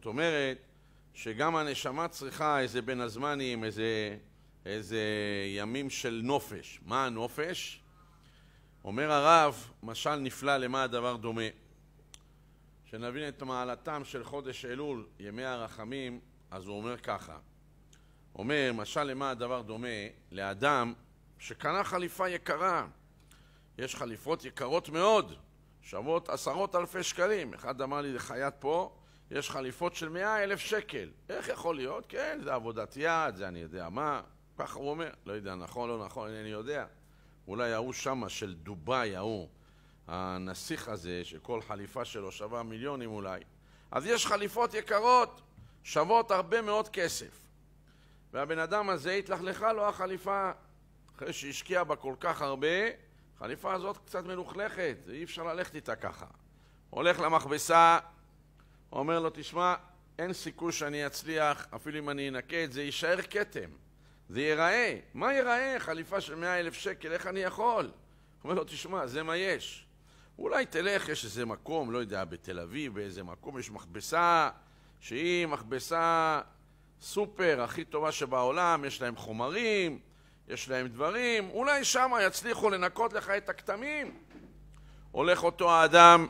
זאת אומרת שגם הנשמה צריכה איזה בין הזמנים, איזה, איזה ימים של נופש. מה הנופש? אומר הרב, משל נפלא למה הדבר דומה. שנבין את מעלתם של חודש אלול, ימי הרחמים, אז הוא אומר ככה. אומר, משל למה הדבר דומה? לאדם שקנה חליפה יקרה. יש חליפות יקרות מאוד, שוות עשרות אלפי שקלים. אחד אמר לי, זה חיית פה, יש חליפות של מאה אלף שקל. איך יכול להיות? כן, זה עבודת יד, זה אני יודע מה. ככה הוא אומר. לא יודע, נכון, לא נכון, אינני יודע. אולי ההוא שמה של דובאי ההוא, הנסיך הזה, שכל חליפה שלו שווה מיליונים אולי. אז יש חליפות יקרות, שוות הרבה מאוד כסף. והבן אדם הזה התלכלכה לו החליפה, אחרי שהשקיע בה כל כך הרבה, החליפה הזאת קצת מלוכלכת, אי אפשר ללכת איתה ככה. הולך למכבסה, אומר לו, תשמע, אין סיכוי שאני אצליח, אפילו אם אני אנקה את זה, יישאר כתם. זה ייראה. מה ייראה? חליפה של מאה אלף שקל, איך אני יכול? אומר לו, תשמע, זה מה יש. אולי תלך, יש איזה מקום, לא יודע, בתל אביב, באיזה מקום, יש מכבסה שהיא מכבסה סופר, הכי טובה שבעולם, יש להם חומרים, יש להם דברים, אולי שמה יצליחו לנקות לך את הכתמים. הולך אותו האדם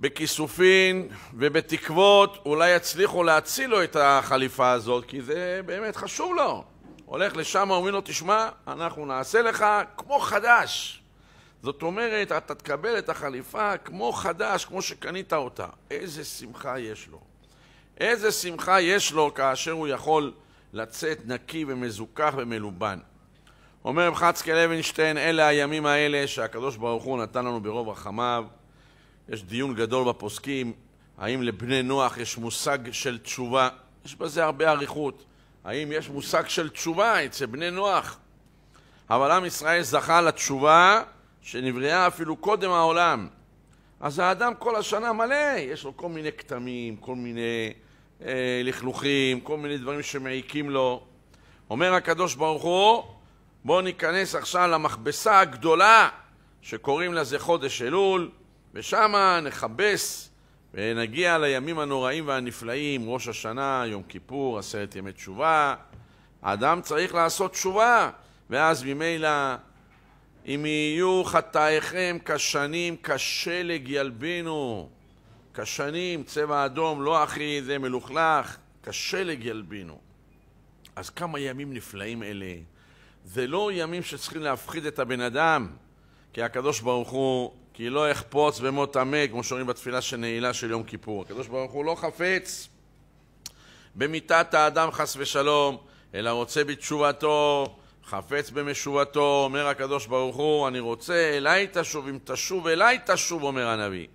בכיסופים ובתקוות אולי יצליחו להציל לו את החליפה הזאת, כי זה באמת חשוב לו. הולך לשם, אומרים לו, תשמע, אנחנו נעשה לך כמו חדש. זאת אומרת, אתה תקבל את החליפה כמו חדש, כמו שקנית אותה. איזה שמחה יש לו. איזה שמחה יש לו כאשר הוא יכול לצאת נקי ומזוכח ומלובן. אומר פחצקל לוינשטיין, אלה הימים האלה שהקדוש ברוך הוא נתן לנו ברוב רחמיו. יש דיון גדול בפוסקים, האם לבני נוח יש מושג של תשובה? יש בזה הרבה אריכות. האם יש מושג של תשובה אצל בני נוח? אבל עם ישראל זכה לתשובה שנבראה אפילו קודם העולם. אז האדם כל השנה מלא, יש לו כל מיני כתמים, כל מיני אה, לכלוכים, כל מיני דברים שמעיקים לו. אומר הקדוש ברוך הוא, בואו ניכנס עכשיו למכבסה הגדולה שקוראים לזה חודש אלול, ושמה נכבס ונגיע לימים הנוראים והנפלאים, ראש השנה, יום כיפור, עשרת ימי תשובה. האדם צריך לעשות תשובה, ואז ממילא, אם יהיו חטאיכם כשנים, כשלג ילבינו. כשנים, צבע אדום, לא הכי זה מלוכלך, כשלג ילבינו. אז כמה ימים נפלאים אלה. זה לא ימים שצריכים להפחיד את הבן אדם, כי הקדוש ברוך הוא כי לא אחפוץ במות טמא, כמו שאומרים בתפילה של נעילה של יום כיפור. הקדוש ברוך הוא לא חפץ במיתת האדם חס ושלום, אלא רוצה בתשובתו, חפץ במשובתו, אומר הקדוש ברוך הוא, אני רוצה אליי תשוב, אם תשוב אליי תשוב, אומר הנביא.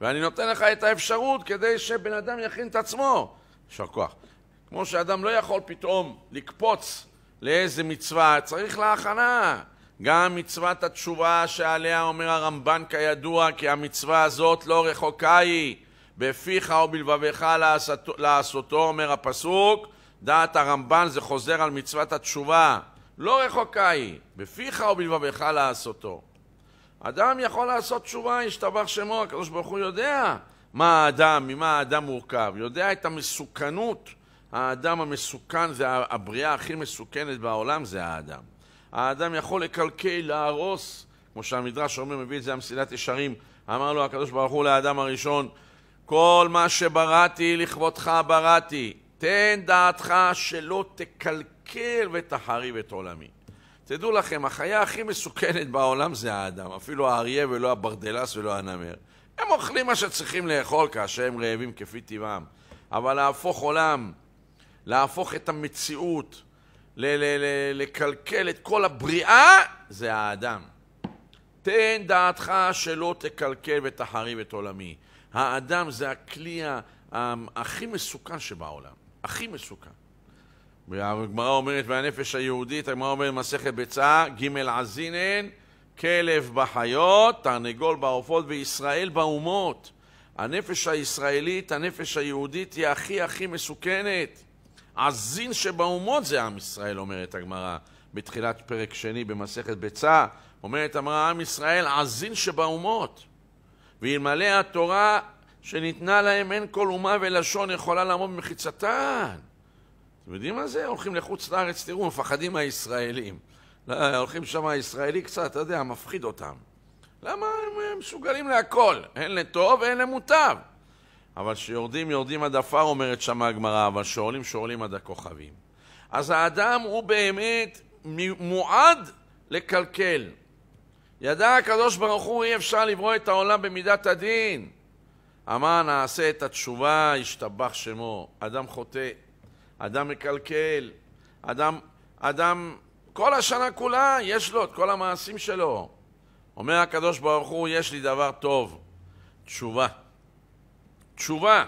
ואני נותן לך את האפשרות כדי שבן אדם יכין את עצמו. יישר כוח. כמו שאדם לא יכול פתאום לקפוץ לאיזה מצווה, צריך להכנה. גם מצוות התשובה שעליה אומר הרמב"ן כידוע כי המצווה הזאת לא רחוקה היא בפיך או בלבביך לעשות, לעשותו, אומר הפסוק, דעת הרמב"ן זה חוזר על מצוות התשובה, לא רחוקה היא, בפיך או בלבביך לעשותו. אדם יכול לעשות תשובה, ישתבח שמו, הקדוש ברוך הוא יודע מה האדם, ממה האדם מורכב, יודע את המסוכנות, האדם המסוכן, זה הבריאה הכי מסוכנת בעולם זה האדם. האדם יכול לקלקל, להרוס, כמו שהמדרש אומר, מביא את זה המסילת ישרים, אמר לו הקדוש ברוך הוא לאדם הראשון, כל מה שבראתי לכבודך בראתי, תן דעתך שלא תקלקל ותחריב את עולמי. תדעו לכם, החיה הכי מסוכנת בעולם זה האדם, אפילו האריה ולא הברדלס ולא הנמר. הם אוכלים מה שצריכים לאכול כאשר הם רעבים כפי טבעם, אבל להפוך עולם, להפוך את המציאות, לקלקל את כל הבריאה, זה האדם. תן דעתך שלא תקלקל ותחריב את עולמי. האדם זה הכלי הכי מסוכן שבעולם, הכי מסוכן. והגמרא אומרת, והנפש היהודית, הגמרא אומרת, מסכת ביצה, ג' עזינן, כלב בחיות, תרנגול בעופות וישראל באומות. הנפש הישראלית, הנפש היהודית, היא הכי הכי מסוכנת. הזין שבאומות זה עם ישראל, אומרת הגמרא. בתחילת פרק שני במסכת ביצה, אומרת אמרה עם ישראל, הזין שבאומות. ואלמלא התורה שניתנה להם, אין כל אומה ולשון יכולה לעמוד במחיצתן. אתם יודעים מה זה? הולכים לחוץ לארץ, תראו, מפחדים מהישראלים. לא, הולכים שם הישראלי קצת, אתה יודע, מפחיד אותם. למה הם מסוגלים להכל? הן לטוב והן למוטב. אבל שיורדים יורדים עד עפר, אומרת שמה הגמרא, אבל שעולים שעולים עד הכוכבים. אז האדם הוא באמת מועד לקלקל. ידע הקדוש ברוך הוא אי אפשר לברוא את העולם במידת הדין. אמר נעשה את התשובה, ישתבח שמו. אדם חוטא, אדם מקלקל, אדם, אדם כל השנה כולה יש לו את כל המעשים שלו. אומר הקדוש ברוך הוא, יש לי דבר טוב, תשובה. תשובה.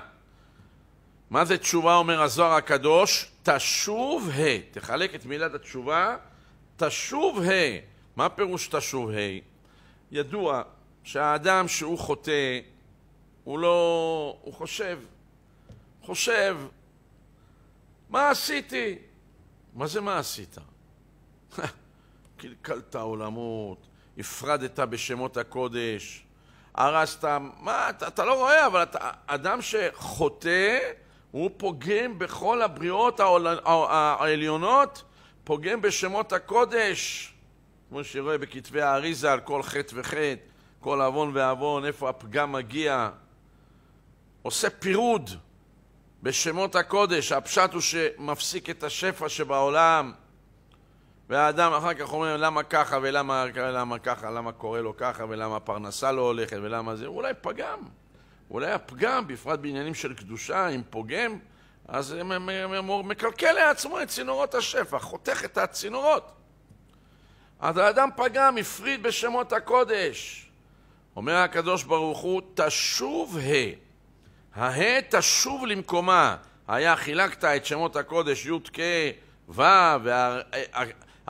מה זה תשובה, אומר הזוהר הקדוש? תשוב ה. תחלק את מילת התשובה, תשוב ה. מה פירוש תשוב ה? ידוע שהאדם שהוא חוטא, הוא לא... הוא חושב. חושב, מה עשיתי? מה זה מה עשית? קלקלת עולמות, הפרדת בשמות הקודש, הרסת, מה, אתה, אתה לא רואה, אבל אתה, אדם שחוטא, הוא פוגם בכל הבריות העול, העליונות, פוגם בשמות הקודש, כמו שרואה בכתבי האריזה על כל חטא וחטא, כל עוון ועוון, איפה הפגם מגיע, עושה פירוד בשמות הקודש, הפשט הוא שמפסיק את השפע שבעולם, והאדם אחר כך אומר למה ככה ולמה למה ככה, למה קורה לו ככה ולמה הפרנסה לא הולכת ולמה זה, אולי פגם. אולי הפגם, בפרט בעניינים של קדושה, אם פוגם, אז הוא מקלקל לעצמו את צינורות השפע, חותך את הצינורות. אז האדם פגם, הפריד בשמות הקודש. אומר הקדוש ברוך הוא, תשוב ה. הה תשוב למקומה. היה חילקת את שמות הקודש י"ק ו' וה...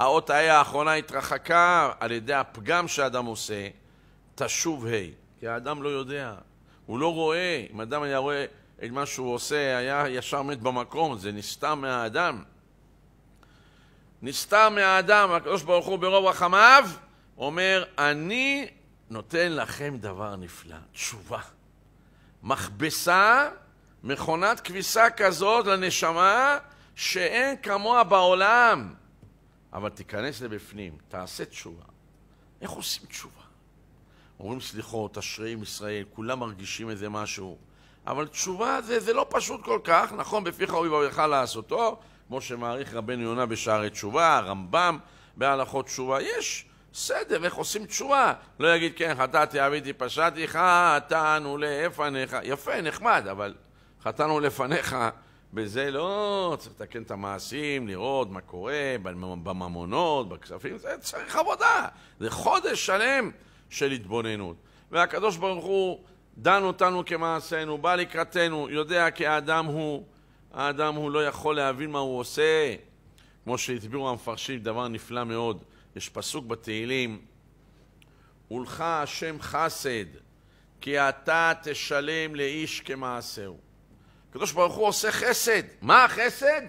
האות ה' האחרונה התרחקה על ידי הפגם שאדם עושה, תשוב ה', כי האדם לא יודע, הוא לא רואה, אם אדם היה רואה את מה שהוא עושה, היה ישר מת במקום, זה נסתר מהאדם. נסתר מהאדם, הקדוש ברוך הוא ברוב רחמיו, אומר, אני נותן לכם דבר נפלא, תשובה. מכבסה, מכונת כביסה כזאת לנשמה שאין כמוה בעולם. אבל תיכנס לבפנים, תעשה תשובה. איך עושים תשובה? אומרים סליחות, אשרי ישראל, כולם מרגישים איזה משהו. אבל תשובה זה, זה לא פשוט כל כך, נכון, בפיך אוי ואויך לעשותו, כמו שמעריך רבנו יונה בשערי תשובה, הרמב"ם בהלכות תשובה. יש סדר, איך עושים תשובה? לא יגיד, כן, חטאתי, עביתי, פשעתי, חטאנו לפניך. יפה, נחמד, אבל חטאנו לפניך, בזה לא, צריך לתקן את המעשים, לראות מה קורה, בממונות, בכספים, זה צריך עבודה. זה חודש שלם של התבוננות. והקדוש ברוך הוא דן אותנו כמעשינו, בא לקראתנו, יודע כי האדם הוא, האדם הוא לא יכול להבין מה הוא עושה. כמו שהסבירו המפרשים, דבר נפלא מאוד. יש פסוק בתהילים, ולך השם חסד, כי אתה תשלם לאיש כמעשהו. הקדוש ברוך הוא עושה חסד. מה החסד?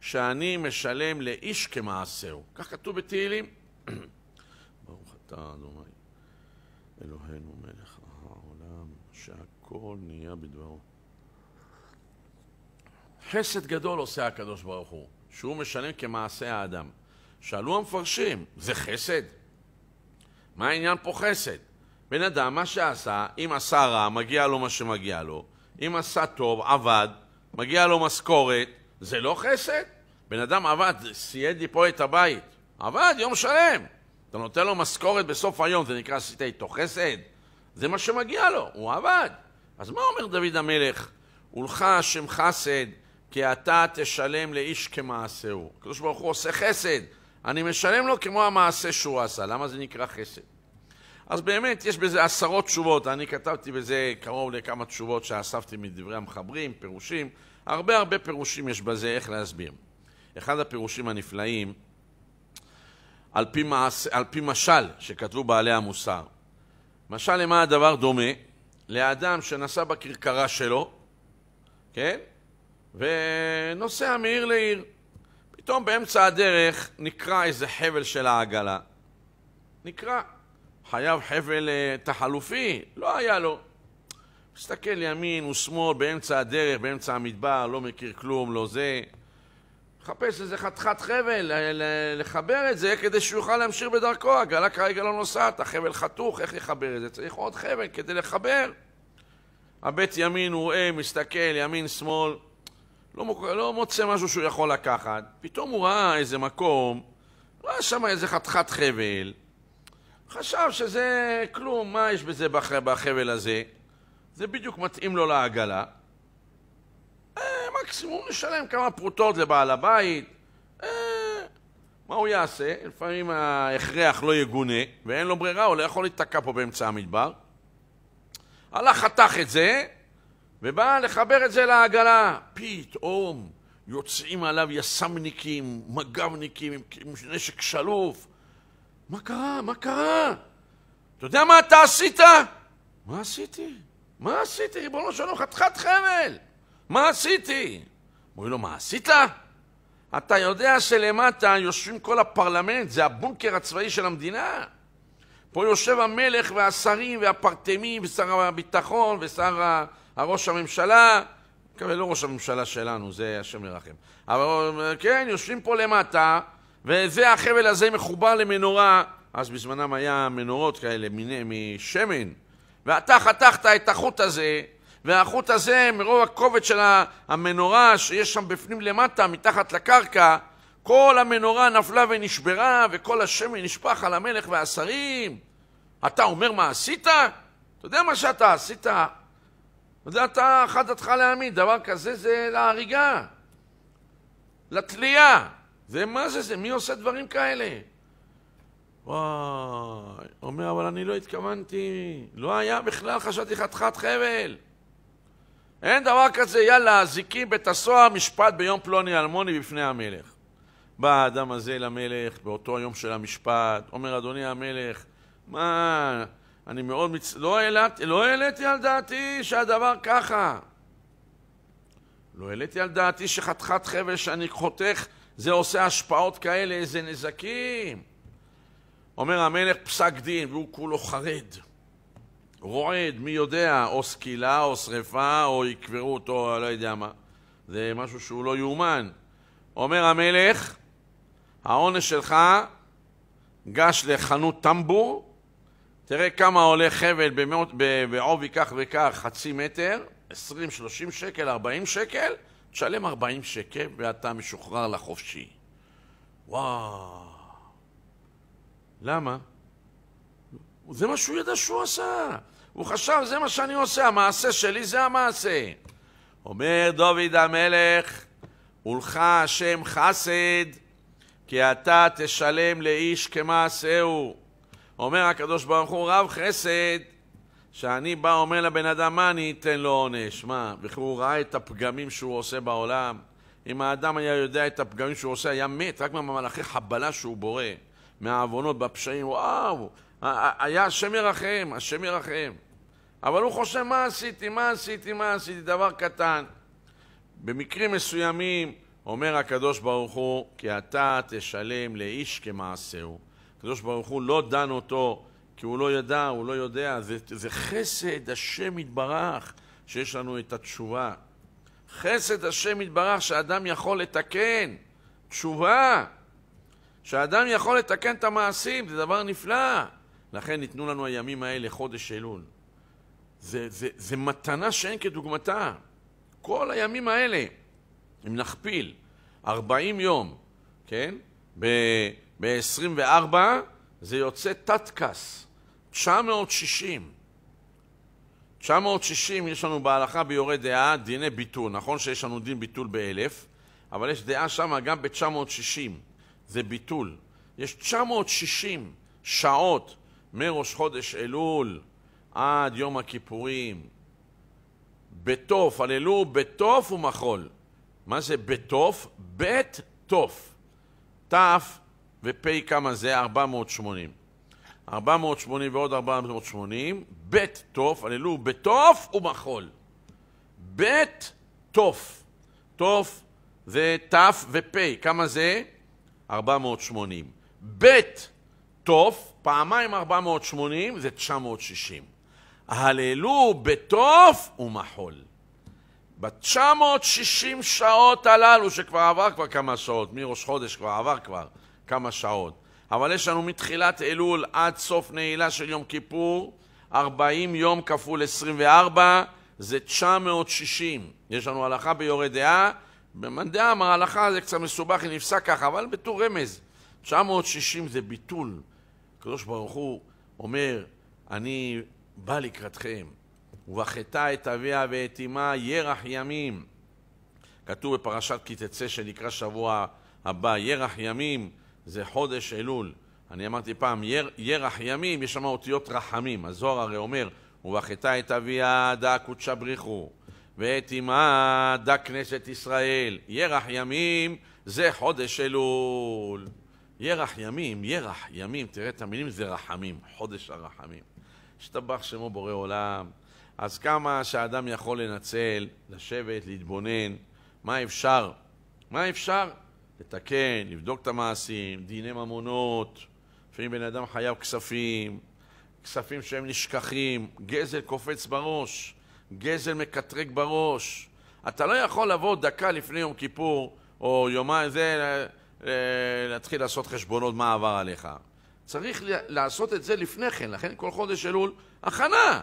שאני משלם לאיש כמעשהו. כך כתוב בתהילים. ברוך אתה אדוני, אלוהינו מלך העולם, שהכל נהיה בדברו. חסד גדול עושה הקדוש ברוך הוא, שהוא משלם כמעשה האדם. שאלו המפרשים, זה חסד? מה העניין פה חסד? בן אדם, מה שעשה, אם עשה רע, מגיע לו מה שמגיע לו. אם עשה טוב, עבד, מגיע לו משכורת, זה לא חסד? בן אדם עבד, סייד לי פה את הבית, עבד יום שלם. אתה נותן לו משכורת בסוף היום, זה נקרא עשית איתו חסד? זה מה שמגיע לו, הוא עבד. אז מה אומר דוד המלך? ולך השם חסד, כי אתה תשלם לאיש כמעשהו. הקדוש ברוך הוא עושה חסד, אני משלם לו כמו המעשה שהוא עשה. למה זה נקרא חסד? אז באמת, יש בזה עשרות תשובות. אני כתבתי בזה קרוב לכמה תשובות שאספתי מדברי המחברים, פירושים. הרבה הרבה פירושים יש בזה, איך להסביר. אחד הפירושים הנפלאים, על פי, מעש... על פי משל שכתבו בעלי המוסר. משל למה הדבר דומה? לאדם שנסע בכרכרה שלו, כן? ונוסע מעיר לעיר. פתאום באמצע הדרך נקרע איזה חבל של העגלה. נקרע. חייב חבל אה, תחלופי, לא היה לו. מסתכל ימין ושמאל, באמצע הדרך, באמצע המדבר, לא מכיר כלום, לא זה. מחפש איזה חתיכת חבל, אה, לחבר את זה כדי שהוא יוכל להמשיך בדרכו. הגלה כרגע לא נוסעת, החבל חתוך, איך לחבר את זה? צריך עוד חבל כדי לחבר. הבית ימין הוא רואה, מסתכל, ימין, שמאל, לא, לא מוצא משהו שהוא יכול לקחת. פתאום הוא ראה איזה מקום, ראה שם איזה חתיכת חבל, חשב שזה כלום, מה יש בזה בחבל הזה? זה בדיוק מתאים לו לעגלה. אה, מקסימום נשלם כמה פרוטות לבעל הבית. אה, מה הוא יעשה? לפעמים ההכרח לא יגונה, ואין לו ברירה, הוא לא יכול להיתקע פה באמצע המדבר. הלך, חתך את זה, ובא לחבר את זה לעגלה. פתאום יוצאים עליו יס"מניקים, מג"בניקים עם נשק שלוף. מה קרה? מה קרה? אתה יודע מה אתה עשית? מה עשיתי? מה עשיתי? ריבונו של עולם, חתיכת חבל! מה עשיתי? אומרים לו, מה עשית? אתה יודע שלמטה יושבים כל הפרלמנט, זה הבונקר הצבאי של המדינה. פה יושב המלך והשרים והפרטמים ושר הביטחון ושר הראש הממשלה. מקווה לא ראש הממשלה שלנו, זה השם ירחם. אבל כן, יושבים פה למטה וזה החבל הזה מחובר למנורה, אז בזמנם היה מנורות כאלה מיני, משמן, ואתה חתכת את החוט הזה, והחוט הזה, מרוב הכובד של המנורה שיש שם בפנים למטה, מתחת לקרקע, כל המנורה נפלה ונשברה, וכל השמן נשפך על המלך והשרים. אתה אומר מה עשית? אתה יודע מה שאתה עשית? וזה אתה חד דתך להעמיד, דבר כזה זה להריגה, לתלייה. זה מה זה זה? מי עושה דברים כאלה? וואי, אומר, אבל אני לא התכוונתי, לא היה בכלל, חשבתי חתיכת חבל. אין דבר כזה, יאללה, זיקים בית הסוהר, משפט ביום פלוני אלמוני בפני המלך. בא האדם הזה למלך באותו היום של המשפט, אומר, אדוני המלך, מה, אני מאוד מצ... לא, לא העליתי לא על דעתי שהדבר ככה. לא העליתי על דעתי שחתיכת חבל שאני חותך זה עושה השפעות כאלה, איזה נזקים. אומר המלך פסק דין, והוא כולו חרד, רועד, מי יודע, או סקילה, או שרפה, או יקברו אותו, לא יודע מה. זה משהו שהוא לא יאומן. אומר המלך, העונש שלך, גש לחנות טמבור, תראה כמה עולה חבל בעובי כך וכך, חצי מטר, 20-30 שקל, 40 שקל, תשלם 40 שקל ואתה משוחרר לחופשי. וואו. למה? זה מה שהוא ידע שהוא עשה. הוא חשב, זה מה שאני עושה, המעשה שלי זה המעשה. אומר דוד המלך, ולך השם חסד, כי אתה תשלם לאיש כמעשהו. אומר הקדוש ברוך הוא, רב חסד, שאני בא אומר לבן אדם, מה אני אתן לו עונש? מה, וכי הוא ראה את הפגמים שהוא עושה בעולם? אם האדם היה יודע את הפגמים שהוא עושה, היה מת רק מהמלאכי חבלה שהוא בורא, מהעוונות, בפשעים, וואו, היה השם ירחם, השם ירחם. אבל הוא חושב, מה עשיתי, מה עשיתי, מה עשיתי, דבר קטן. במקרים מסוימים אומר הקדוש ברוך הוא, כי אתה תשלם לאיש כמעשהו. הקדוש ברוך הוא לא דן אותו כי הוא לא ידע, הוא לא יודע. זה, זה חסד השם יתברך שיש לנו את התשובה. חסד השם יתברך שאדם יכול לתקן. תשובה. שאדם יכול לתקן את המעשים, זה דבר נפלא. לכן ניתנו לנו הימים האלה, חודש אלול. זה, זה, זה מתנה שאין כדוגמתה. כל הימים האלה, אם נכפיל 40 יום, כן? ב-24 ב- זה יוצא תת-כס. 960. 960 יש לנו בהלכה ביורה דעה דיני ביטול. נכון שיש לנו דין ביטול באלף, אבל יש דעה שמה גם ב-960, זה ביטול. יש 960 שעות מראש חודש אלול עד יום הכיפורים. בתוף, הללו בתוף ומחול. מה זה בתוף? בית תוף. תף ופ' כמה זה? 480. 480 ועוד 480, בית תוף, הללו, בתוף ומחול. בית תוף. תוף זה תף ופ', כמה זה? 480. בית תוף, פעמיים 480 זה 960. הללו בתוף ומחול. ב-960 שעות הללו, שכבר עבר כבר כמה שעות, מראש חודש כבר עבר כבר כמה שעות, אבל יש לנו מתחילת אלול עד סוף נעילה של יום כיפור, 40 יום כפול 24, זה 960. יש לנו הלכה ביורה דעה, במאן דעם ההלכה זה קצת מסובך, היא נפסק ככה, אבל בתור רמז. 960 זה ביטול. הקדוש ברוך הוא אומר, אני בא לקראתכם, ובחטא את אביה ואת אמה ירח ימים. כתוב בפרשת כי תצא שנקרא שבוע הבא, ירח ימים. זה חודש אלול. אני אמרתי פעם, יר, ירח ימים, יש שם אותיות רחמים. הזוהר הרי אומר, ובחטא את אביה דא קודשא בריחו, ואת אמה דא כנסת ישראל. ירח ימים זה חודש אלול. ירח ימים, ירח ימים, תראה את המילים, זה רחמים, חודש הרחמים. השתבח שמו בורא עולם. אז כמה שאדם יכול לנצל, לשבת, להתבונן, מה אפשר? מה אפשר? לתקן, לבדוק את המעשים, דיני ממונות, לפעמים בן אדם חייב כספים, כספים שהם נשכחים, גזל קופץ בראש, גזל מקטרק בראש. אתה לא יכול לבוא דקה לפני יום כיפור, או יומיים זה, אה, אה, להתחיל לעשות חשבונות מה עבר עליך. צריך לעשות את זה לפני כן, לכן כל חודש אלול הכנה.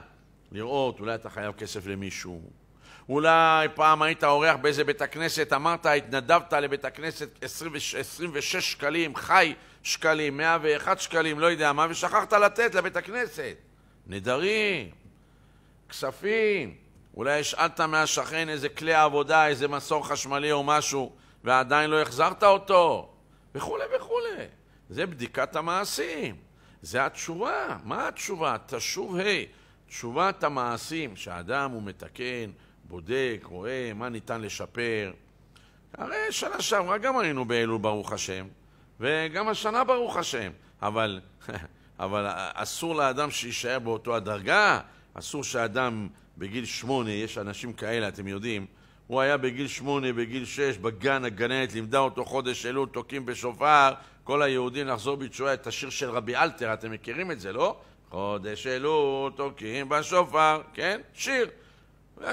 לראות, אולי אתה חייב כסף למישהו, אולי פעם היית אורח באיזה בית הכנסת, אמרת, התנדבת לבית הכנסת 26 שקלים, חי שקלים, 101 שקלים, לא יודע מה, ושכחת לתת לבית הכנסת. נדרים, כספים, אולי השאלת מהשכן איזה כלי עבודה, איזה מסור חשמלי או משהו, ועדיין לא החזרת אותו, וכולי וכולי. זה בדיקת המעשים, זה התשובה. מה התשובה? תשוב ה'. תשובת המעשים שאדם הוא מתקן, בודק, רואה מה ניתן לשפר. הרי שנה שעברה גם היינו באלול, ברוך השם, וגם השנה, ברוך השם. אבל, אבל אסור לאדם שיישאר באותו הדרגה, אסור שאדם בגיל שמונה, יש אנשים כאלה, אתם יודעים, הוא היה בגיל שמונה, בגיל שש, בגן, הגננת לימדה אותו חודש אלול, תוקים בשופר, כל היהודים לחזור בתשואה את השיר של רבי אלתר, אתם מכירים את זה, לא? חודש אלול, תוקים בשופר, כן? שיר.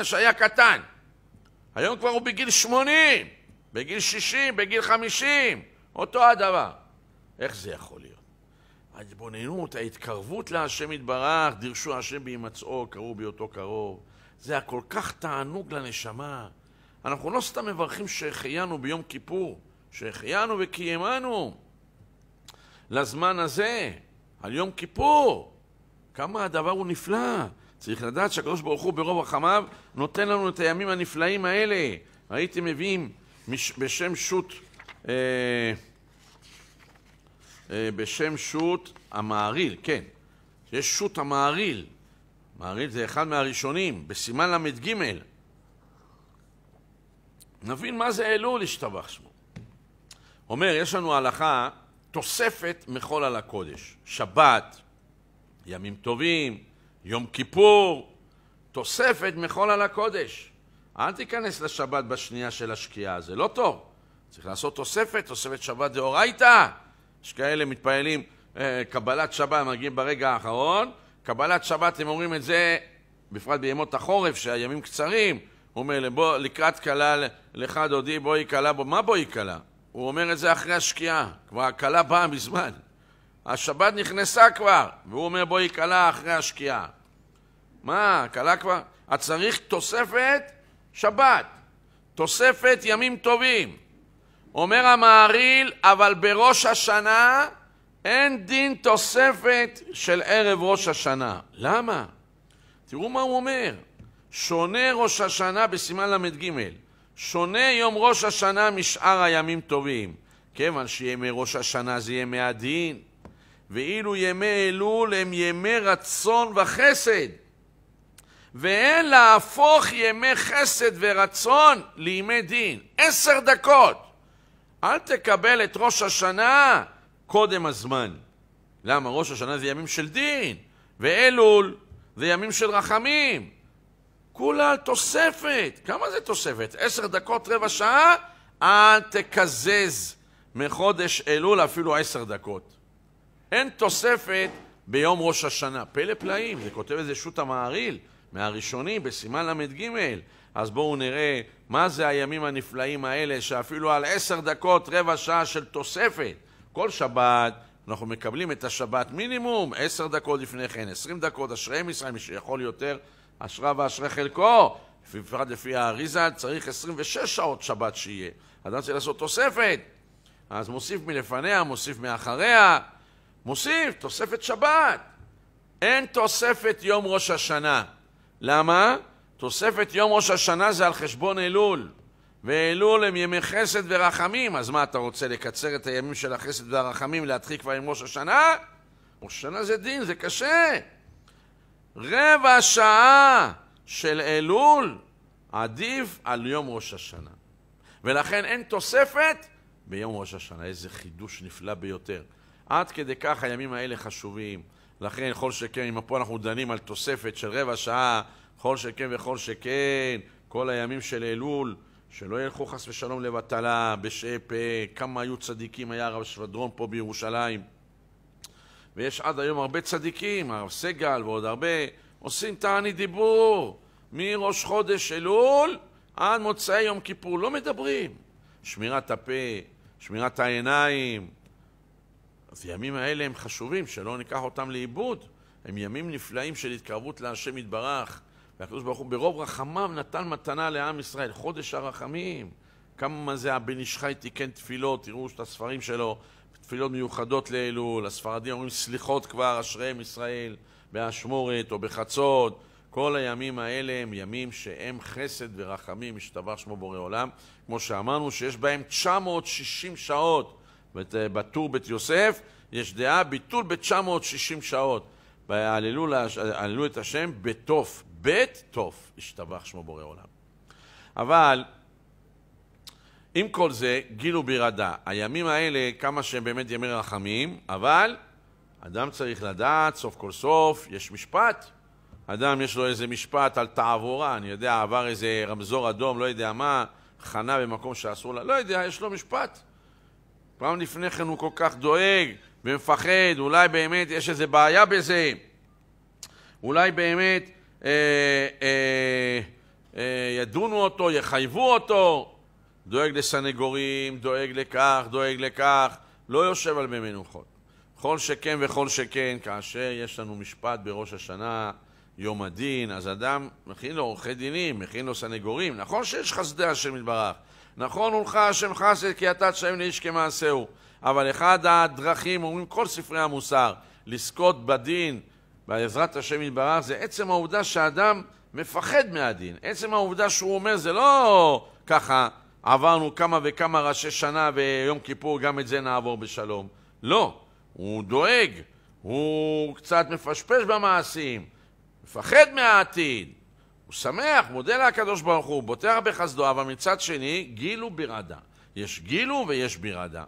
שהיה קטן. היום כבר הוא בגיל 80, בגיל 60, בגיל 50, אותו הדבר. איך זה יכול להיות? ההתבוננות, ההתקרבות להשם יתברך, דירשו השם בהימצאו, קראו בהיותו קרוב. זה היה כל כך תענוג לנשמה. אנחנו לא סתם מברכים שהחיינו ביום כיפור, שהחיינו וקיימנו לזמן הזה, על יום כיפור. כמה הדבר הוא נפלא. צריך לדעת שהקדוש ברוך הוא ברוב רחמיו נותן לנו את הימים הנפלאים האלה. הייתם מביאים מש, בשם שו"ת, אה, אה, בשם שו"ת המעריל, כן. יש שו"ת המעריל. מעריל זה אחד מהראשונים, בסימן ל"ג. נבין מה זה אלול השתבח שמו. אומר, יש לנו הלכה תוספת מחול על הקודש. שבת, ימים טובים, יום כיפור, תוספת מחול על הקודש. אל תיכנס לשבת בשנייה של השקיעה, זה לא טוב. צריך לעשות תוספת, תוספת שבת דאורייתא. יש כאלה מתפעלים, אה, קבלת שבת, מגיעים ברגע האחרון, קבלת שבת, הם אומרים את זה, בפרט בימות החורף, שהימים קצרים. הוא אומר, בוא, לקראת כלה לך דודי, בואי כלה בו, מה בואי כלה? הוא אומר את זה אחרי השקיעה, כבר הכלה באה מזמן. השבת נכנסה כבר, והוא אומר בואי כלה אחרי השקיעה. מה, כלה כבר? את צריך תוספת שבת, תוספת ימים טובים. אומר המהריל, אבל בראש השנה אין דין תוספת של ערב ראש השנה. למה? תראו מה הוא אומר. שונה ראש השנה בסימן ל"ג, שונה יום ראש השנה משאר הימים טובים. כיוון שימי ראש השנה זה ימי הדין, ואילו ימי אלול הם ימי רצון וחסד. ואין להפוך ימי חסד ורצון לימי דין. עשר דקות. אל תקבל את ראש השנה קודם הזמן. למה? ראש השנה זה ימים של דין, ואלול זה ימים של רחמים. כולה תוספת. כמה זה תוספת? עשר דקות, רבע שעה? אל תקזז מחודש אלול אפילו עשר דקות. אין תוספת ביום ראש השנה. פלא פלאים, זה כותב איזה שות המעריל, מהראשונים, בסימן ל"ג. אז בואו נראה מה זה הימים הנפלאים האלה, שאפילו על עשר דקות, רבע שעה של תוספת. כל שבת אנחנו מקבלים את השבת מינימום, עשר דקות לפני כן, עשרים דקות, אשריהם ישראל, מי שיכול יותר, אשרה ואשרי חלקו. בפרט לפי האריזה, צריך 26 שעות שבת שיהיה. אדם צריך לעשות תוספת. אז מוסיף מלפניה, מוסיף מאחריה. מוסיף, תוספת שבת. אין תוספת יום ראש השנה. למה? תוספת יום ראש השנה זה על חשבון אלול, ואלול הם ימי חסד ורחמים, אז מה אתה רוצה, לקצר את הימים של החסד והרחמים, להתחיל כבר עם ראש השנה? ראש השנה זה דין, זה קשה. רבע שעה של אלול עדיף על יום ראש השנה. ולכן אין תוספת ביום ראש השנה. איזה חידוש נפלא ביותר. עד כדי כך הימים האלה חשובים. לכן כל שכן, אם פה אנחנו דנים על תוספת של רבע שעה, כל שכן וכל שכן, כל הימים של אלול, שלא ילכו חס ושלום לבטלה, בשעי פה, כמה היו צדיקים, היה הרב שבדרון פה בירושלים. ויש עד היום הרבה צדיקים, הרב סגל ועוד הרבה, עושים תענית דיבור מראש חודש אלול עד מוצאי יום כיפור, לא מדברים. שמירת הפה, שמירת העיניים, אז הימים האלה הם חשובים, שלא ניקח אותם לאיבוד. הם ימים נפלאים של התקרבות להשם יתברך. והקדוש ברוך הוא ברוב רחמיו נתן מתנה לעם ישראל, חודש הרחמים. כמה זה הבן איש חי תיקן תפילות, תראו את הספרים שלו, תפילות מיוחדות לאלול, הספרדים אומרים סליחות כבר, אשריהם ישראל, באשמורת או בחצות. כל הימים האלה הם ימים שהם חסד ורחמים, משתבח שמו בורא עולם. כמו שאמרנו, שיש בהם 960 שעות אה, בטור בית יוסף יש דעה ביטול ב-960 שעות. והעללו לה, את השם בתוף, בית תוף, השתבח שמו בורא עולם. אבל עם כל זה, גילו בירדה. הימים האלה, כמה שהם באמת ימי רחמים, אבל אדם צריך לדעת, סוף כל סוף, יש משפט. אדם יש לו איזה משפט על תעבורה, אני יודע, עבר איזה רמזור אדום, לא יודע מה, חנה במקום שאסור לה, לא יודע, יש לו משפט. פעם לפני כן הוא כל כך דואג ומפחד, אולי באמת יש איזו בעיה בזה, אולי באמת אה, אה, אה, ידונו אותו, יחייבו אותו, דואג לסנגורים, דואג לכך, דואג לכך, לא יושב על מי מנוחות. כל שכן וכל שכן, כאשר יש לנו משפט בראש השנה, יום הדין, אז אדם מכין לו עורכי דינים, מכין לו סנגורים. נכון שיש חסדי השם יתברך, נכון הוא לך השם חסד כי אתה תשלם לאיש כמעשהו. אבל אחד הדרכים, אומרים כל ספרי המוסר, לזכות בדין בעזרת השם יתברך, זה עצם העובדה שאדם מפחד מהדין. עצם העובדה שהוא אומר, זה לא ככה, עברנו כמה וכמה ראשי שנה ויום כיפור, גם את זה נעבור בשלום. לא, הוא דואג, הוא קצת מפשפש במעשים, מפחד מהעתיד. הוא שמח, מודה להקדוש ברוך הוא, בוטח בחסדו, אבל מצד שני, גילו בירדה. יש גילו ויש בירדה.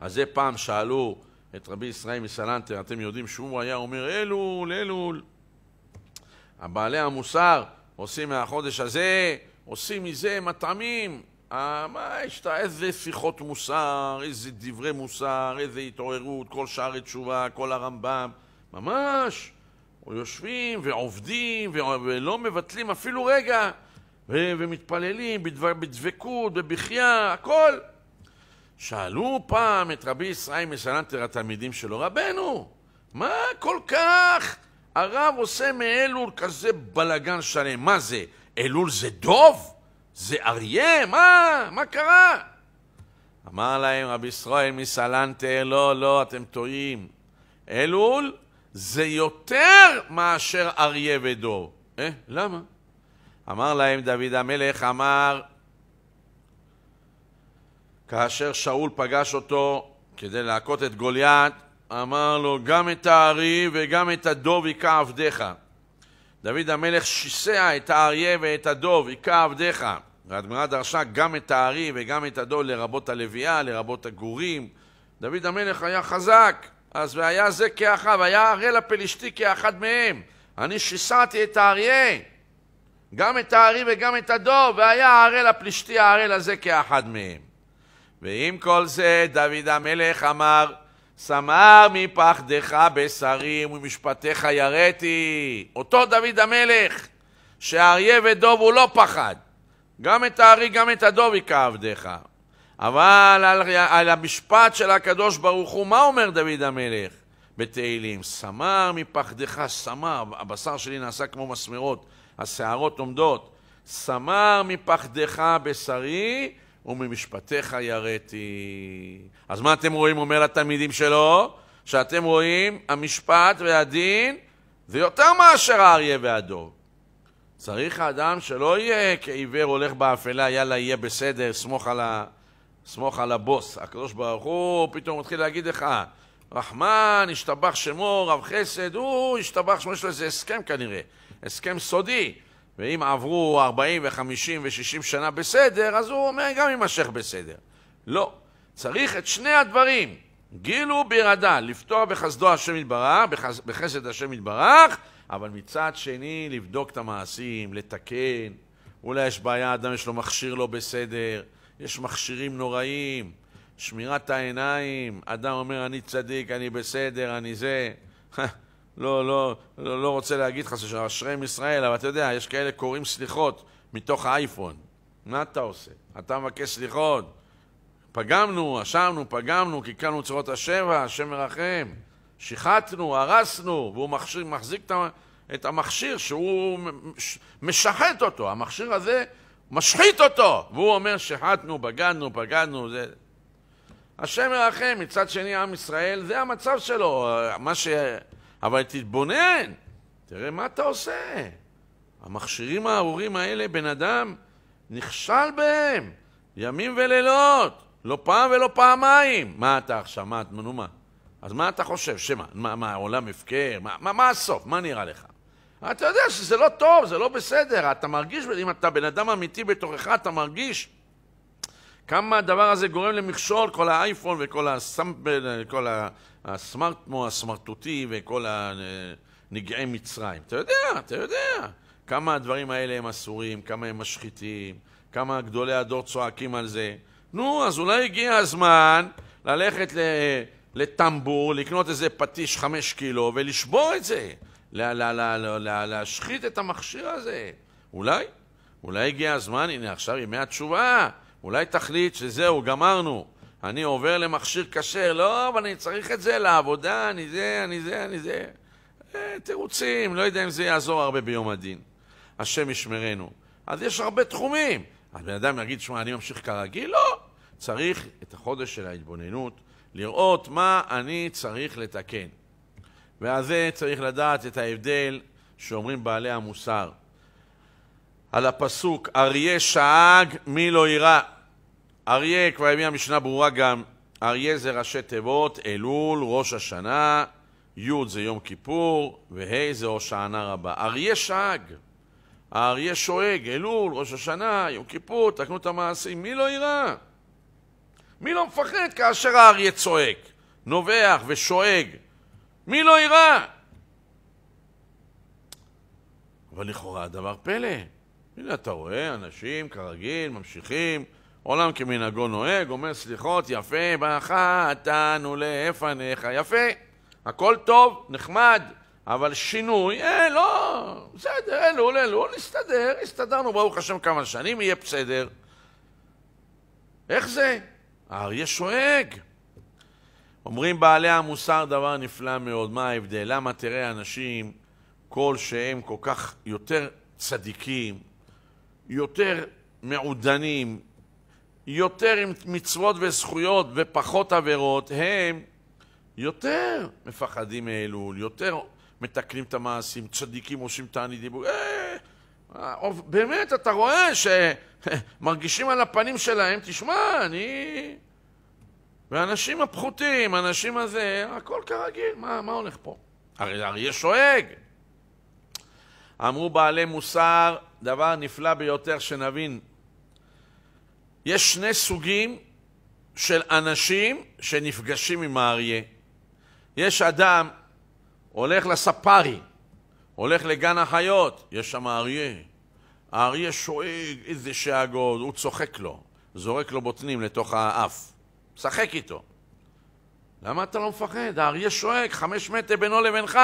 אז זה פעם שאלו את רבי ישראל מסלנטר, אתם יודעים שהוא היה אומר אלול, אלול. הבעלי המוסר עושים מהחודש הזה, עושים מזה מטעמים. אה, מה יש את איזה שיחות מוסר, איזה דברי מוסר, איזה התעוררות, כל שערי תשובה, כל הרמב"ם. ממש. יושבים ועובדים ולא מבטלים אפילו רגע ו- ומתפללים בדבר, בדבקות, בבכייה, הכל. שאלו פעם את רבי ישראל מסלנטר התלמידים שלו, רבנו, מה כל כך הרב עושה מאלול כזה בלגן שלם? מה זה, אלול זה דוב? זה אריה? מה? מה קרה? אמר להם רבי ישראל מסלנטר, לא, לא, אתם טועים. אלול זה יותר מאשר אריה ודור. אה, למה? אמר להם דוד המלך, אמר, כאשר שאול פגש אותו כדי להכות את גוליית, אמר לו, גם את הארי וגם את הדוב היכה עבדיך. דוד המלך שיסע את האריה ואת הדוב, היכה עבדיך. והדמרה דרשה גם את הארי וגם את הדוב, לרבות הלוויה, לרבות הגורים. דוד המלך היה חזק. אז והיה זה כאחיו, היה הראל הפלישתי כאחד מהם. אני שיסעתי את האריה, גם את הארי וגם את הדוב, והיה הראל הפלישתי, הראל הזה כאחד מהם. ועם כל זה דוד המלך אמר, סמר מפחדך בשרים ומשפטיך יראתי. אותו דוד המלך, שאריה ודוב הוא לא פחד. גם את הארי, גם את הדוב יכאבדך. אבל על, על המשפט של הקדוש ברוך הוא, מה אומר דוד המלך בתהילים? סמר מפחדך, סמר, הבשר שלי נעשה כמו מסמרות, השערות עומדות. סמר מפחדך בשרי וממשפטיך יראתי. אז מה אתם רואים, אומר לתלמידים שלו? שאתם רואים, המשפט והדין זה יותר מאשר האריה והדוב. צריך האדם שלא יהיה כעיוור הולך באפלה, יאללה, יהיה בסדר, סמוך על ה... סמוך על הבוס. הקדוש ברוך הוא פתאום מתחיל להגיד לך, רחמן, השתבח שמו, רב חסד, הוא השתבח שמו, יש לו איזה הסכם כנראה, הסכם סודי. ואם עברו 40 ו-50 ו-60 שנה בסדר, אז הוא אומר גם יימשך בסדר. לא, צריך את שני הדברים, גילו בירדה, לפתוח בחסדו השם יתברך, בחסד השם יתברך, אבל מצד שני לבדוק את המעשים, לתקן. אולי יש בעיה, אדם יש לו מכשיר לא בסדר, יש מכשירים נוראיים, שמירת העיניים, אדם אומר, אני צדיק, אני בסדר, אני זה. לא, לא, לא, לא רוצה להגיד לך שזה שאשריהם ישראל, אבל אתה יודע, יש כאלה קוראים סליחות מתוך האייפון. מה אתה עושה? אתה מבקש סליחות. פגמנו, אשמנו, פגמנו, קלקלנו צרות השבע, השם מרחם. שיחטנו, הרסנו, והוא מחשיר, מחזיק את המכשיר שהוא משחט אותו. המכשיר הזה משחית אותו! והוא אומר שחטנו, בגדנו, בגדנו, זה... השם ירחם, מצד שני עם ישראל, זה המצב שלו, מה ש... אבל תתבונן, תראה מה אתה עושה. המכשירים הארורים האלה, בן אדם נכשל בהם, ימים ולילות, לא פעם ולא פעמיים. מה אתה עכשיו, מה, נו מה? אז מה אתה חושב, שמה, מה, מה העולם הפקר? מה, מה, מה הסוף? מה נראה לך? אתה יודע שזה לא טוב, זה לא בסדר. אתה מרגיש, אם אתה בן אדם אמיתי בתוכך, אתה מרגיש כמה הדבר הזה גורם למכשול, כל האייפון וכל הסמפ... כל הסמארטמו הסמרטוטי וכל הנגעי מצרים. אתה יודע, אתה יודע כמה הדברים האלה הם אסורים, כמה הם משחיתים, כמה גדולי הדור צועקים על זה. נו, אז אולי הגיע הזמן ללכת לטמבור, לקנות איזה פטיש חמש קילו ולשבור את זה. לה, לה, לה, לה, לה, להשחית את המכשיר הזה. אולי, אולי הגיע הזמן, הנה עכשיו ימי התשובה, אולי תחליט שזהו, גמרנו. אני עובר למכשיר כשר, לא, אבל אני צריך את זה לעבודה, אני זה, אני זה, אני זה. אה, תירוצים, לא יודע אם זה יעזור הרבה ביום הדין. השם ישמרנו. אז יש הרבה תחומים. הבן אדם יגיד, שמע, אני ממשיך כרגיל? לא. צריך את החודש של ההתבוננות, לראות מה אני צריך לתקן. ועל זה צריך לדעת את ההבדל שאומרים בעלי המוסר. על הפסוק, אריה שאג מי לא יירא. אריה, כבר הביאה המשנה ברורה גם, אריה זה ראשי תיבות, אלול, ראש השנה, י' זה יום כיפור, וה' זה הושענא רבה. אריה שאג, האריה שואג, אלול, ראש השנה, יום כיפור, תקנו את המעשים, מי לא יירא? מי לא מפחד כאשר האריה צועק, נובח ושואג? מי לא יירא? אבל לכאורה הדבר פלא. הנה, אתה רואה, אנשים, כרגיל, ממשיכים, עולם כמנהגו נוהג, אומר סליחות, יפה, בחתנו לפניך, יפה. הכל טוב, נחמד, אבל שינוי, אה, לא, בסדר, אלו, אה, לא, אלו, לא, לא, אלו, נסתדר, הסתדרנו, ברוך השם, כמה שנים יהיה בסדר. איך זה? האריה שואג. אומרים בעלי המוסר דבר נפלא מאוד, מה ההבדל? למה תראה אנשים, כל שהם כל כך יותר צדיקים, יותר מעודנים, יותר עם מצוות וזכויות ופחות עבירות, הם יותר מפחדים מאלול, יותר מתקנים את המעשים, צדיקים עושים תענית דיבור. אה, אה, באמת, אתה רואה שמרגישים על הפנים שלהם, תשמע, אני... והאנשים הפחותים, האנשים הזה, הכל כרגיל, מה, מה הולך פה? הרי אריה שואג. אמרו בעלי מוסר, דבר נפלא ביותר שנבין. יש שני סוגים של אנשים שנפגשים עם האריה. יש אדם הולך לספארי, הולך לגן החיות, יש שם אריה. האריה שואג איזה שאגוד, הוא צוחק לו, זורק לו בוטנים לתוך האף. שחק איתו. למה אתה לא מפחד? האריה שועק חמש מטר בינו לבינך.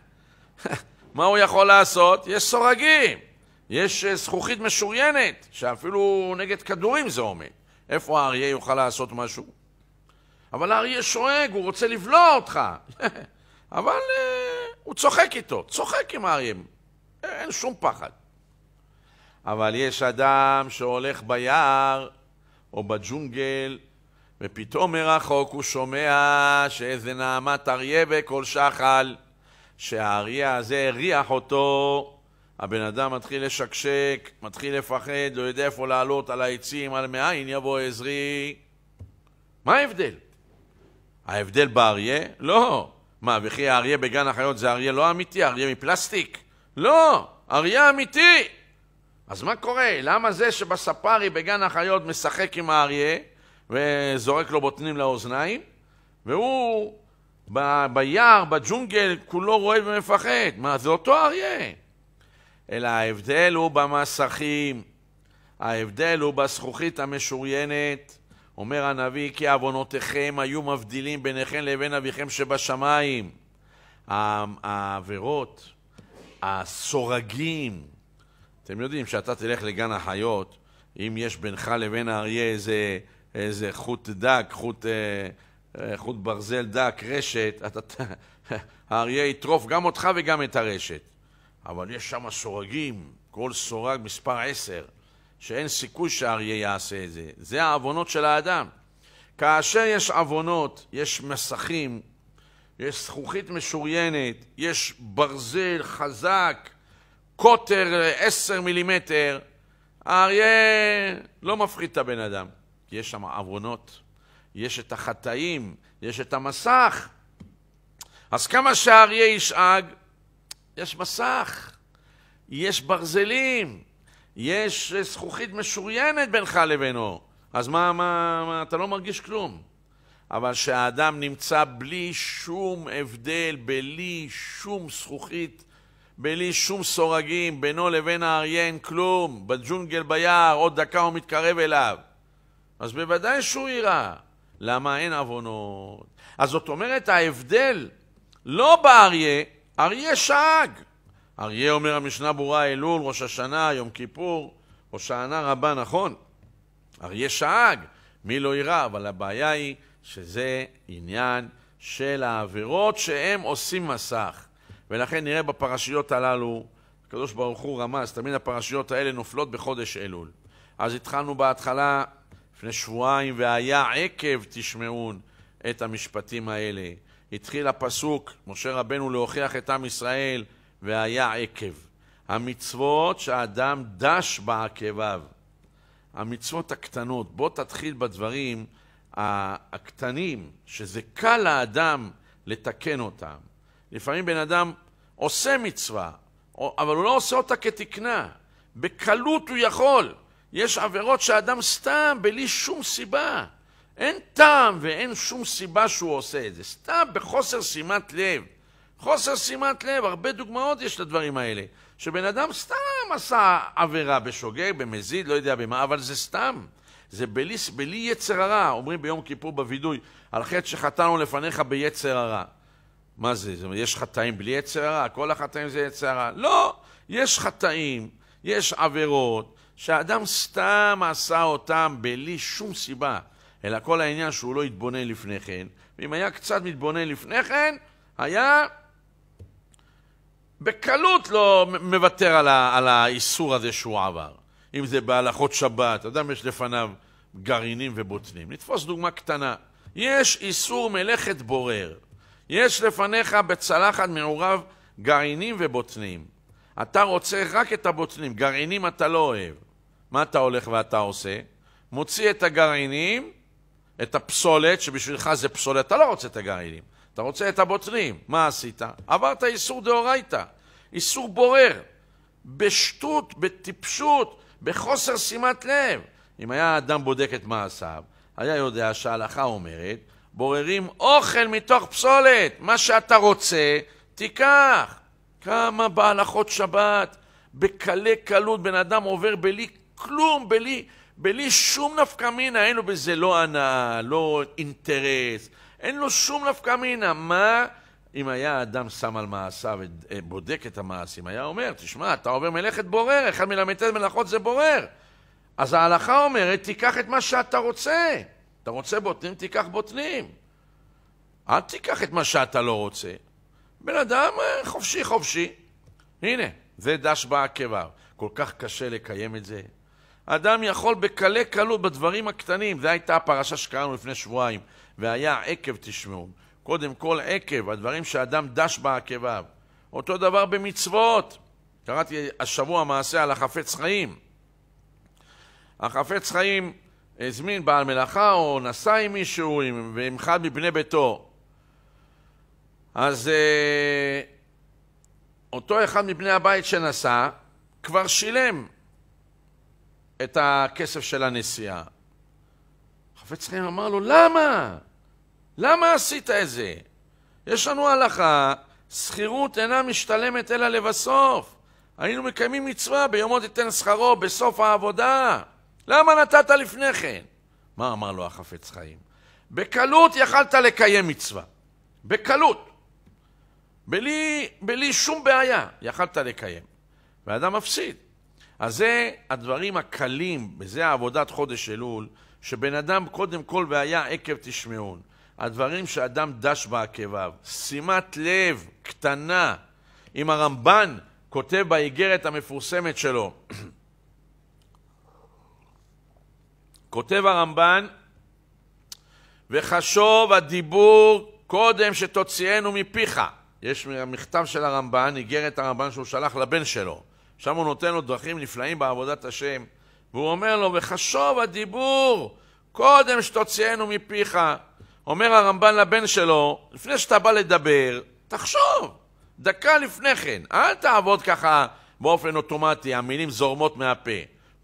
מה הוא יכול לעשות? יש סורגים, יש אה, זכוכית משוריינת, שאפילו נגד כדורים זה עומד. איפה האריה יוכל לעשות משהו? אבל האריה שועק, הוא רוצה לבלוע אותך. אבל uh, הוא צוחק איתו, צוחק עם האריה, אין שום פחד. אבל יש אדם שהולך ביער או בג'ונגל, ופתאום מרחוק הוא שומע שאיזה נעמת אריה בקול שחל, שהאריה הזה הריח אותו. הבן אדם מתחיל לשקשק, מתחיל לפחד, לא יודע איפה לעלות על העצים, על מאין יבוא עזרי. מה ההבדל? ההבדל באריה? לא. מה, וכי האריה בגן החיות זה אריה לא אמיתי? אריה מפלסטיק? לא, אריה אמיתי! אז מה קורה? למה זה שבספארי בגן החיות משחק עם האריה וזורק לו בוטנים לאוזניים, והוא ב- ביער, בג'ונגל, כולו רועד ומפחד? מה, זה אותו אריה. אלא ההבדל הוא במסכים, ההבדל הוא בזכוכית המשוריינת. אומר הנביא, כי עוונותיכם היו מבדילים ביניכם לבין אביכם שבשמיים. העבירות, הסורגים, אתם יודעים, שאתה תלך לגן החיות, אם יש בינך לבין האריה איזה, איזה חוט דק, חוט, אה, אה חוט ברזל דק, רשת, אתה, האריה יטרוף גם אותך וגם את הרשת. אבל יש שם סורגים, כל סורג מספר עשר, שאין סיכוי שהאריה יעשה את זה. זה העוונות של האדם. כאשר יש עוונות, יש מסכים, יש זכוכית משוריינת, יש ברזל חזק, קוטר אה, עשר מילימטר, האריה לא מפחיד את הבן אדם, יש שם עוונות, יש את החטאים, יש את המסך. אז כמה שהאריה ישאג, יש מסך, יש ברזלים, יש אה, זכוכית משוריינת בינך לבינו, אז מה, מה, מה, אתה לא מרגיש כלום. אבל כשהאדם נמצא בלי שום הבדל, בלי שום זכוכית, בלי שום סורגים, בינו לבין האריה אין כלום, בג'ונגל ביער, עוד דקה הוא מתקרב אליו. אז בוודאי שהוא יירא. למה אין עוונות? אז זאת אומרת, ההבדל לא באריה, אריה שאג. אריה, אומר המשנה ברורה, אלול, ראש השנה, יום כיפור, הושענא רבה, נכון. אריה שאג, מי לא יירא? אבל הבעיה היא שזה עניין של העבירות שהם עושים מסך. ולכן נראה בפרשיות הללו, הקדוש ברוך הוא רמז, תמיד הפרשיות האלה נופלות בחודש אלול. אז התחלנו בהתחלה, לפני שבועיים, והיה עקב תשמעון את המשפטים האלה. התחיל הפסוק, משה רבנו להוכיח את עם ישראל, והיה עקב. המצוות שהאדם דש בעקביו, המצוות הקטנות, בוא תתחיל בדברים הקטנים, שזה קל לאדם לתקן אותם. לפעמים בן אדם עושה מצווה, אבל הוא לא עושה אותה כתקנה. בקלות הוא יכול. יש עבירות שאדם סתם, בלי שום סיבה. אין טעם ואין שום סיבה שהוא עושה את זה. סתם בחוסר שימת לב. חוסר שימת לב, הרבה דוגמאות יש לדברים האלה. שבן אדם סתם עשה עבירה בשוגג, במזיד, לא יודע במה, אבל זה סתם. זה בלי, בלי יצר הרע. אומרים ביום כיפור בווידוי, על חטא שחטאנו לפניך ביצר הרע. מה זה, זאת אומרת, יש חטאים בלי יצר הרע? כל החטאים זה יצר הרע? לא, יש חטאים, יש עבירות, שהאדם סתם עשה אותם בלי שום סיבה, אלא כל העניין שהוא לא התבונן לפני כן, ואם היה קצת מתבונן לפני כן, היה בקלות לא מוותר על, ה, על האיסור הזה שהוא עבר. אם זה בהלכות שבת, אדם יש לפניו גרעינים ובוטנים. נתפוס דוגמה קטנה. יש איסור מלאכת בורר. יש לפניך בצלחת מעורב גרעינים ובוטנים. אתה רוצה רק את הבוטנים, גרעינים אתה לא אוהב. מה אתה הולך ואתה עושה? מוציא את הגרעינים, את הפסולת, שבשבילך זה פסולת, אתה לא רוצה את הגרעינים, אתה רוצה את הבוטנים. מה עשית? עברת איסור דאורייתא, איסור בורר, בשטות, בטיפשות, בחוסר שימת לב. אם היה אדם בודק את מעשיו, היה יודע שההלכה אומרת בוררים אוכל מתוך פסולת, מה שאתה רוצה, תיקח. כמה בהלכות שבת, בקלי קלות, בן אדם עובר בלי כלום, בלי, בלי שום נפקא מינה, אין לו בזה לא הנאה, לא אינטרס, אין לו שום נפקא מינה. מה אם היה אדם שם על מעשיו, אה, בודק את המעשים, היה אומר, תשמע, אתה עובר מלאכת בורר, אחד מל"ט מלאכות זה בורר. אז ההלכה אומרת, תיקח את מה שאתה רוצה. אתה רוצה בוטנים, תיקח בוטנים. אל תיקח את מה שאתה לא רוצה. בן אדם אה, חופשי חופשי. הנה, זה דש בעקביו. כל כך קשה לקיים את זה. אדם יכול בקלי קלות בדברים הקטנים, זו הייתה הפרשה שקראנו לפני שבועיים, והיה עקב תשמעו. קודם כל עקב, הדברים שאדם דש בעקביו. אותו דבר במצוות. קראתי השבוע מעשה על החפץ חיים. החפץ חיים הזמין בעל מלאכה או נסע עם מישהו, עם, עם אחד מבני ביתו. אז אה, אותו אחד מבני הבית שנסע כבר שילם את הכסף של הנסיעה. חפץ חיים אמר לו, למה? למה עשית את זה? יש לנו הלכה, שכירות אינה משתלמת אלא לבסוף. היינו מקיימים מצווה, ביומו תיתן שכרו, בסוף העבודה. למה נתת לפני כן? מה אמר לו החפץ חיים? בקלות יכלת לקיים מצווה. בקלות. בלי, בלי שום בעיה יכלת לקיים. ואדם מפסיד. אז זה הדברים הקלים, וזה עבודת חודש אלול, שבן אדם קודם כל והיה עקב תשמעון. הדברים שאדם דש בעקביו. שימת לב קטנה. אם הרמב"ן כותב באיגרת המפורסמת שלו, כותב הרמב"ן, וחשוב הדיבור קודם שתוציאנו מפיך. יש מכתב של הרמב"ן, איגרת הרמב"ן שהוא שלח לבן שלו. שם הוא נותן לו דרכים נפלאים בעבודת השם, והוא אומר לו, וחשוב הדיבור קודם שתוציאנו מפיך. אומר הרמב"ן לבן שלו, לפני שאתה בא לדבר, תחשוב, דקה לפני כן. אל תעבוד ככה באופן אוטומטי, המילים זורמות מהפה.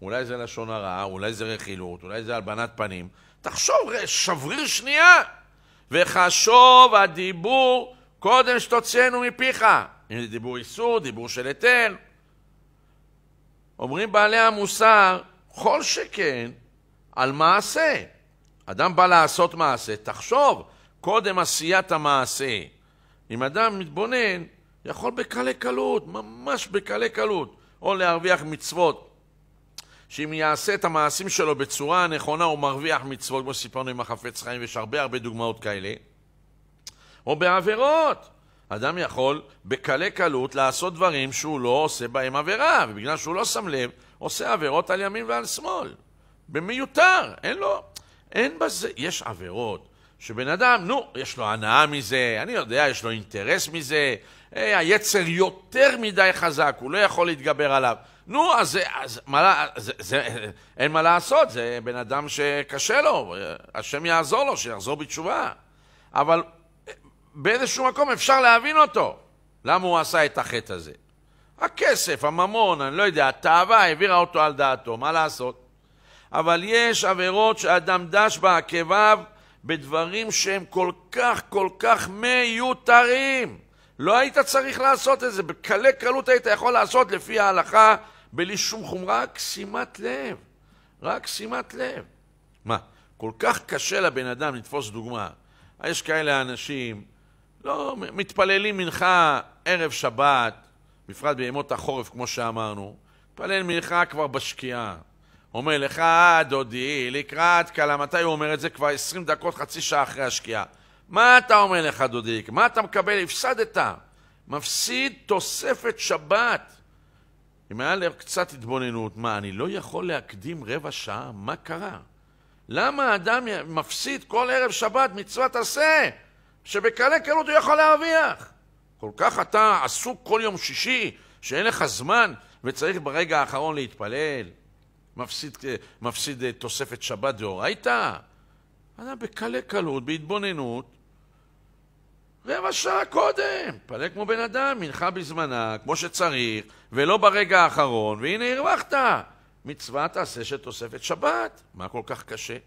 אולי זה לשון הרע, אולי זה רכילות, אולי זה הלבנת פנים. תחשוב שבריר שנייה, וחשוב הדיבור קודם שתוצאנו מפיך. אם זה דיבור איסור, דיבור של היתר. אומרים בעלי המוסר, כל שכן על מעשה. אדם בא לעשות מעשה, תחשוב, קודם עשיית המעשה. אם אדם מתבונן, יכול בקלי קלות, ממש בקלי קלות, או להרוויח מצוות שאם יעשה את המעשים שלו בצורה הנכונה, הוא מרוויח מצוות, כמו שסיפרנו עם החפץ חיים, ויש הרבה הרבה דוגמאות כאלה. או בעבירות. אדם יכול בקלי קלות לעשות דברים שהוא לא עושה בהם עבירה, ובגלל שהוא לא שם לב, עושה עבירות על ימין ועל שמאל. במיותר, אין לו, אין בזה, יש עבירות. שבן אדם, נו, יש לו הנאה מזה, אני יודע, יש לו אינטרס מזה, אה, היצר יותר מדי חזק, הוא לא יכול להתגבר עליו. נו, אז, אז, מה, אז זה, אין מה לעשות, זה בן אדם שקשה לו, השם יעזור לו, שיחזור בתשובה. אבל באיזשהו מקום אפשר להבין אותו, למה הוא עשה את החטא הזה. הכסף, הממון, אני לא יודע, התאווה העבירה אותו על דעתו, מה לעשות? אבל יש עבירות שאדם דש בעקביו בדברים שהם כל כך, כל כך מיותרים. לא היית צריך לעשות את זה, בקלי קלות היית יכול לעשות לפי ההלכה בלי שום חום, רק שימת לב. רק שימת לב. מה, כל כך קשה לבן אדם לתפוס דוגמה. יש כאלה אנשים, לא, מתפללים מנחה ערב שבת, בפרט בימות החורף, כמו שאמרנו, מתפלל מנחה כבר בשקיעה. אומר לך, דודי, לקראת כלה, מתי הוא אומר את זה? כבר עשרים דקות, חצי שעה אחרי השקיעה. מה אתה אומר לך, דודי? מה אתה מקבל? הפסדת. מפסיד תוספת שבת. אם היה לה קצת התבוננות, מה, אני לא יכול להקדים רבע שעה? מה קרה? למה אדם מפסיד כל ערב שבת מצוות עשה, שבקלי קלות הוא יכול להרוויח? כל כך אתה עסוק כל יום שישי, שאין לך זמן וצריך ברגע האחרון להתפלל? מפסיד, אה, מפסיד אה, תוספת שבת דאורייתא? אדם בקלי קלות, בהתבוננות, רבע שעה קודם, פלא כמו בן אדם, מנחה בזמנה, כמו שצריך, ולא ברגע האחרון, והנה הרווחת. מצווה תעשה של תוספת שבת. מה כל כך קשה?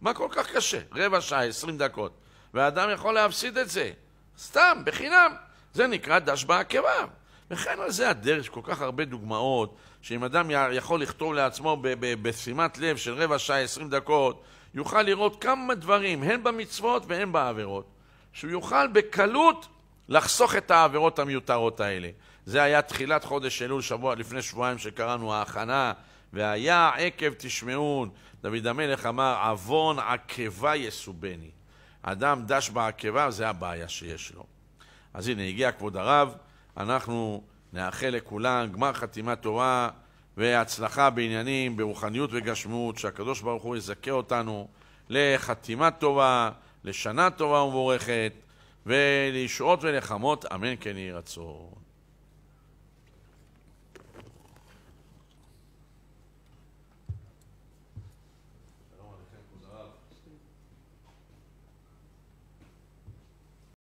מה כל כך קשה? רבע שעה, עשרים דקות. והאדם יכול להפסיד את זה. סתם, בחינם. זה נקרא דש בעקבה. וכן על זה הדרך, יש כל כך הרבה דוגמאות, שאם אדם יכול לכתוב לעצמו בשימת לב של רבע שעה, עשרים דקות, יוכל לראות כמה דברים, הן במצוות והן בעבירות. שהוא יוכל בקלות לחסוך את העבירות המיותרות האלה. זה היה תחילת חודש אלול, שבוע לפני שבועיים שקראנו ההכנה, והיה עקב תשמעון. דוד המלך אמר, עוון עקבה יסובני. אדם דש בעקבה, זה הבעיה שיש לו. אז הנה, הגיע כבוד הרב, אנחנו נאחל לכולם גמר חתימה טובה והצלחה בעניינים, ברוחניות וגשמות, שהקדוש ברוך הוא יזכה אותנו לחתימה טובה. לשנה טובה ומבורכת, ולשעות ולחמות, אמן כן יהי רצון.